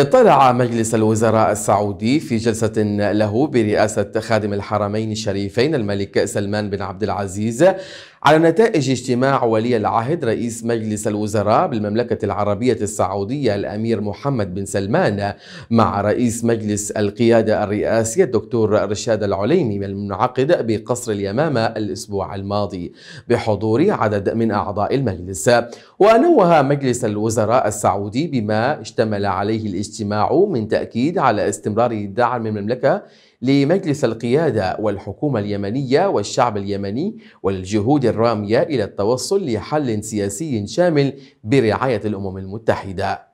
اطلع مجلس الوزراء السعودي في جلسة له برئاسة خادم الحرمين الشريفين الملك سلمان بن عبد العزيز على نتائج اجتماع ولي العهد رئيس مجلس الوزراء بالمملكة العربية السعودية الأمير محمد بن سلمان مع رئيس مجلس القيادة الرئاسية الدكتور رشاد العليمي المنعقد بقصر اليمامة الأسبوع الماضي بحضور عدد من أعضاء المجلس ونوه مجلس الوزراء السعودي بما اشتمل عليه الاجتماع من تأكيد على استمرار دعم المملكة لمجلس القيادة والحكومة اليمنية والشعب اليمني والجهود الرامية إلى التوصل لحل سياسي شامل برعاية الأمم المتحدة.